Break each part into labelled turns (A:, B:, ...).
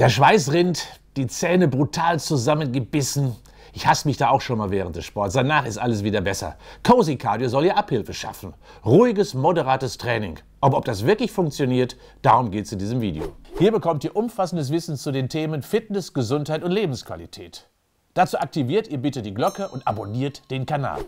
A: Der Schweiß rinnt, die Zähne brutal zusammengebissen. Ich hasse mich da auch schon mal während des Sports. Danach ist alles wieder besser. Cozy Cardio soll ja Abhilfe schaffen. Ruhiges, moderates Training. Aber ob das wirklich funktioniert, darum geht es in diesem Video. Hier bekommt ihr umfassendes Wissen zu den Themen Fitness, Gesundheit und Lebensqualität. Dazu aktiviert ihr bitte die Glocke und abonniert den Kanal.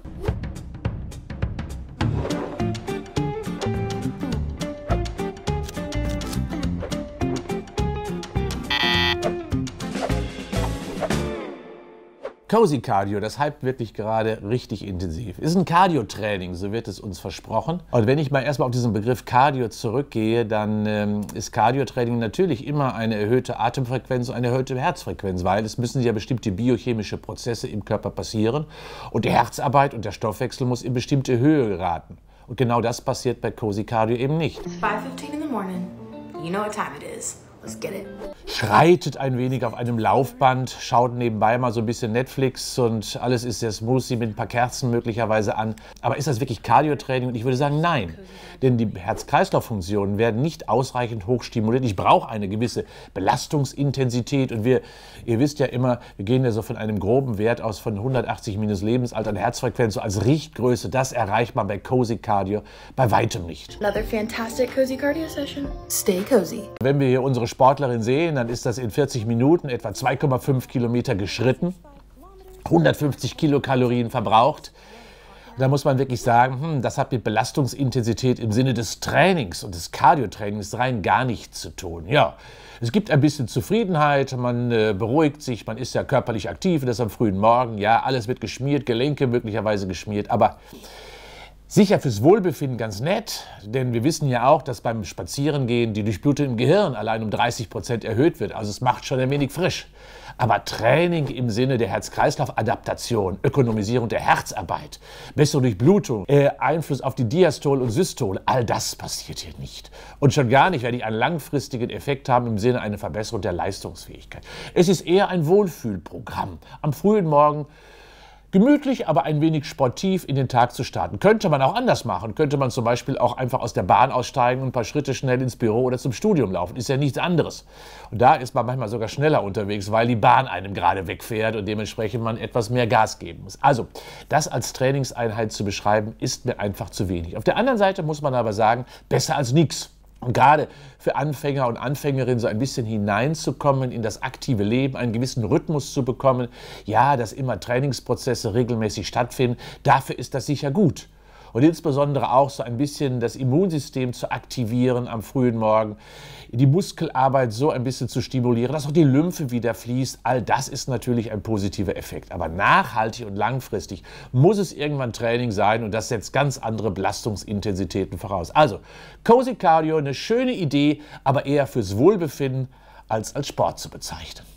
A: Cozy Cardio, das hype wirklich gerade richtig intensiv. Ist ein Cardio-Training, so wird es uns versprochen. Und wenn ich mal erstmal auf diesen Begriff Cardio zurückgehe, dann ähm, ist Cardio-Training natürlich immer eine erhöhte Atemfrequenz und eine erhöhte Herzfrequenz, weil es müssen ja bestimmte biochemische Prozesse im Körper passieren und die Herzarbeit und der Stoffwechsel muss in bestimmte Höhe geraten. Und genau das passiert bei Cozy Cardio eben nicht. It's 5.15 in the morning. You know what time it is. Let's get it. Schreitet ein wenig auf einem Laufband, schaut nebenbei mal so ein bisschen Netflix und alles ist sehr smoothie mit ein paar Kerzen möglicherweise an. Aber ist das wirklich Cardio-Training? Und ich würde sagen, nein. Denn die Herz-Kreislauf-Funktionen werden nicht ausreichend hoch stimuliert. Ich brauche eine gewisse Belastungsintensität. Und wir, ihr wisst ja immer, wir gehen ja so von einem groben Wert aus von 180 minus Lebensalter an Herzfrequenz so als Richtgröße. Das erreicht man bei Cozy Cardio bei weitem nicht. Another fantastic Cozy Cardio Session. Stay cozy. Wenn wir hier unsere Sportlerin sehen, dann ist das in 40 Minuten etwa 2,5 Kilometer geschritten, 150 Kilokalorien verbraucht. Da muss man wirklich sagen, hm, das hat mit Belastungsintensität im Sinne des Trainings und des Cardiotrainings rein gar nichts zu tun. Ja, es gibt ein bisschen Zufriedenheit, man äh, beruhigt sich, man ist ja körperlich aktiv, das am frühen Morgen, ja, alles wird geschmiert, Gelenke möglicherweise geschmiert, aber Sicher fürs Wohlbefinden ganz nett, denn wir wissen ja auch, dass beim Spazierengehen die Durchblutung im Gehirn allein um 30 Prozent erhöht wird. Also es macht schon ein wenig frisch. Aber Training im Sinne der Herz-Kreislauf-Adaptation, Ökonomisierung der Herzarbeit, bessere Durchblutung, äh, Einfluss auf die Diastol und Systole, all das passiert hier nicht. Und schon gar nicht werde ich einen langfristigen Effekt haben im Sinne einer Verbesserung der Leistungsfähigkeit. Es ist eher ein Wohlfühlprogramm. Am frühen Morgen gemütlich, aber ein wenig sportiv in den Tag zu starten. Könnte man auch anders machen. Könnte man zum Beispiel auch einfach aus der Bahn aussteigen und ein paar Schritte schnell ins Büro oder zum Studium laufen. Ist ja nichts anderes. Und da ist man manchmal sogar schneller unterwegs, weil die Bahn einem gerade wegfährt und dementsprechend man etwas mehr Gas geben muss. Also, das als Trainingseinheit zu beschreiben, ist mir einfach zu wenig. Auf der anderen Seite muss man aber sagen, besser als nichts. Und gerade für Anfänger und Anfängerinnen so ein bisschen hineinzukommen in das aktive Leben, einen gewissen Rhythmus zu bekommen, ja, dass immer Trainingsprozesse regelmäßig stattfinden, dafür ist das sicher gut und insbesondere auch so ein bisschen das Immunsystem zu aktivieren am frühen Morgen, die Muskelarbeit so ein bisschen zu stimulieren, dass auch die Lymphe wieder fließt. All das ist natürlich ein positiver Effekt. Aber nachhaltig und langfristig muss es irgendwann Training sein und das setzt ganz andere Belastungsintensitäten voraus. Also, Cozy Cardio, eine schöne Idee, aber eher fürs Wohlbefinden als als Sport zu bezeichnen.